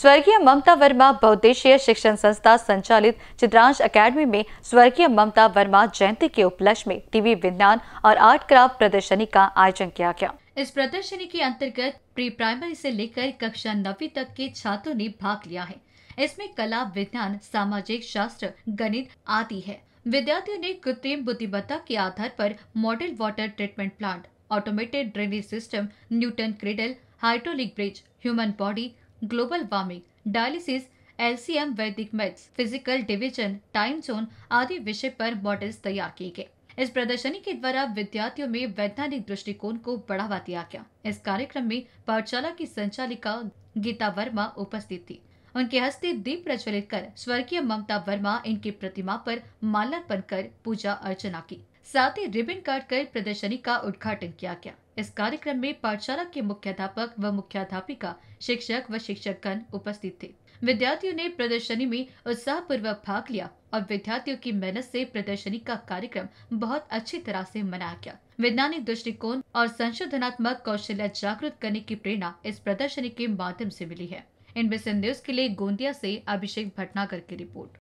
स्वर्गीय ममता वर्मा बहुद्देशीय शिक्षण संस्था संचालित चित्रांश अकेडमी में स्वर्गीय ममता वर्मा जयंती के उपलक्ष्य में टीवी विज्ञान और आर्ट क्राफ्ट प्रदर्शनी का आयोजन किया गया इस प्रदर्शनी के अंतर्गत प्री प्राइमरी से लेकर कक्षा नवी तक के छात्रों ने भाग लिया है इसमें कला विज्ञान सामाजिक शास्त्र गणित आदि है विद्यार्थियों ने कृत्रिम बुद्धिमत्ता के आधार पर model water treatment plant automated drainage system Newton cradle hydraulic bridge human body global warming dialysis LCM Vedic maths physical division time zone आदि विषय पर मॉडल्स तैयार किए गए इस प्रदर्शनी के द्वारा विद्यार्थियों में वैज्ञानिक दृष्टिकोण को बढ़ावा दिया गया इस कार्यक्रम में पाठशाला की संचालिका गीता वर्मा उपस्थित थी उनके हस्ते दीप प्रज्वलित कर स्वर्गीय ममता वर्मा इनकी प्रतिमा पर माल्यार्पण कर पूजा अर्चना की साथ ही रिबन काट कर प्रदर्शनी का उद्घाटन किया गया इस कार्यक्रम में पाठशाला के मुख्याध्यापक व मुख्याध्यापिका शिक्षक व शिक्षकगण उपस्थित थे विद्यार्थियों ने प्रदर्शनी में उत्साह पूर्वक भाग लिया और विद्यार्थियों की मेहनत से प्रदर्शनी का कार्यक्रम बहुत अच्छी तरह से मनाया गया वैज्ञानिक दृष्टिकोण और संशोधनात्मक कौशल जागृत करने की प्रेरणा इस प्रदर्शनी के माध्यम से मिली है इनमें न्यूज के लिए गोंदिया से अभिषेक भटनागर की रिपोर्ट